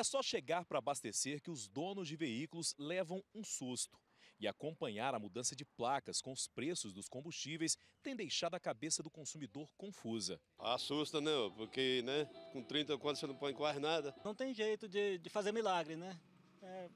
É só chegar para abastecer que os donos de veículos levam um susto. E acompanhar a mudança de placas com os preços dos combustíveis tem deixado a cabeça do consumidor confusa. Assusta, né? Porque né, com 30 contas você não põe quase nada. Não tem jeito de, de fazer milagre, né? É,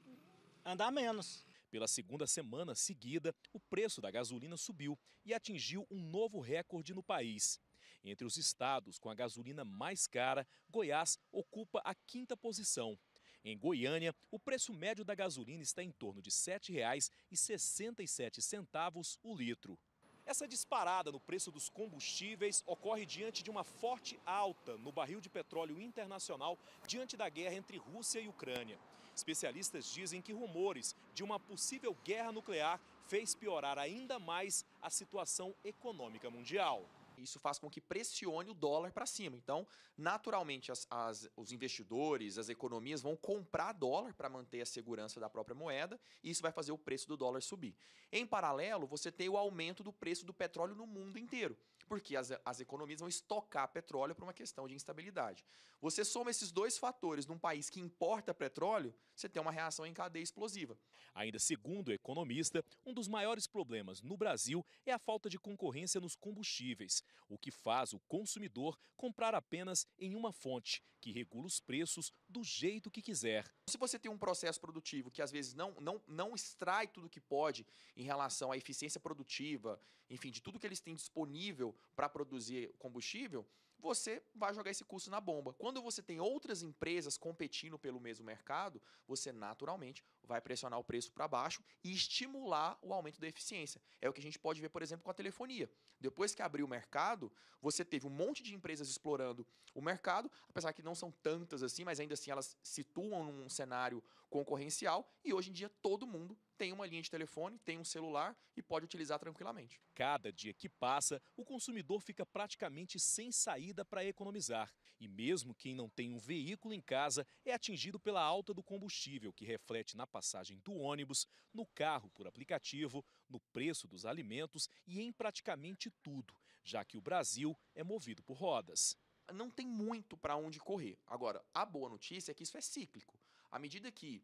andar menos. Pela segunda semana seguida, o preço da gasolina subiu e atingiu um novo recorde no país. Entre os estados com a gasolina mais cara, Goiás ocupa a quinta posição. Em Goiânia, o preço médio da gasolina está em torno de R$ 7,67 o litro. Essa disparada no preço dos combustíveis ocorre diante de uma forte alta no barril de petróleo internacional diante da guerra entre Rússia e Ucrânia. Especialistas dizem que rumores de uma possível guerra nuclear fez piorar ainda mais a situação econômica mundial. Isso faz com que pressione o dólar para cima. Então, naturalmente, as, as, os investidores, as economias vão comprar dólar para manter a segurança da própria moeda e isso vai fazer o preço do dólar subir. Em paralelo, você tem o aumento do preço do petróleo no mundo inteiro, porque as, as economias vão estocar petróleo por uma questão de instabilidade. Você soma esses dois fatores num país que importa petróleo, você tem uma reação em cadeia explosiva. Ainda segundo o economista, um dos dos maiores problemas no Brasil é a falta de concorrência nos combustíveis, o que faz o consumidor comprar apenas em uma fonte, que regula os preços do jeito que quiser. Se você tem um processo produtivo que às vezes não, não, não extrai tudo que pode em relação à eficiência produtiva, enfim, de tudo que eles têm disponível para produzir combustível, você vai jogar esse custo na bomba. Quando você tem outras empresas competindo pelo mesmo mercado, você naturalmente vai pressionar o preço para baixo e estimular o aumento da eficiência. É o que a gente pode ver, por exemplo, com a telefonia. Depois que abriu o mercado, você teve um monte de empresas explorando o mercado, apesar que não são tantas assim, mas ainda assim elas situam num cenário concorrencial e hoje em dia todo mundo tem uma linha de telefone, tem um celular e pode utilizar tranquilamente. Cada dia que passa, o consumidor fica praticamente sem saída para economizar. E mesmo quem não tem um veículo em casa é atingido pela alta do combustível, que reflete na passagem do ônibus, no carro por aplicativo, no preço dos alimentos e em praticamente tudo, já que o Brasil é movido por rodas não tem muito para onde correr. Agora, a boa notícia é que isso é cíclico. À medida que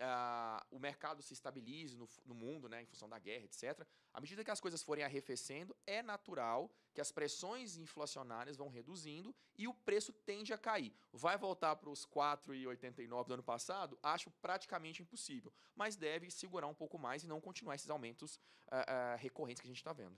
uh, o mercado se estabilize no, no, mundo, né, em função da guerra, etc., à medida que as coisas forem arrefecendo, é natural que as pressões inflacionárias vão reduzindo e o preço tende a cair. Vai voltar para os 4,89 do ano passado? Acho praticamente impossível, mas deve segurar um pouco mais e não continuar esses aumentos uh, uh, recorrentes que a gente está vendo.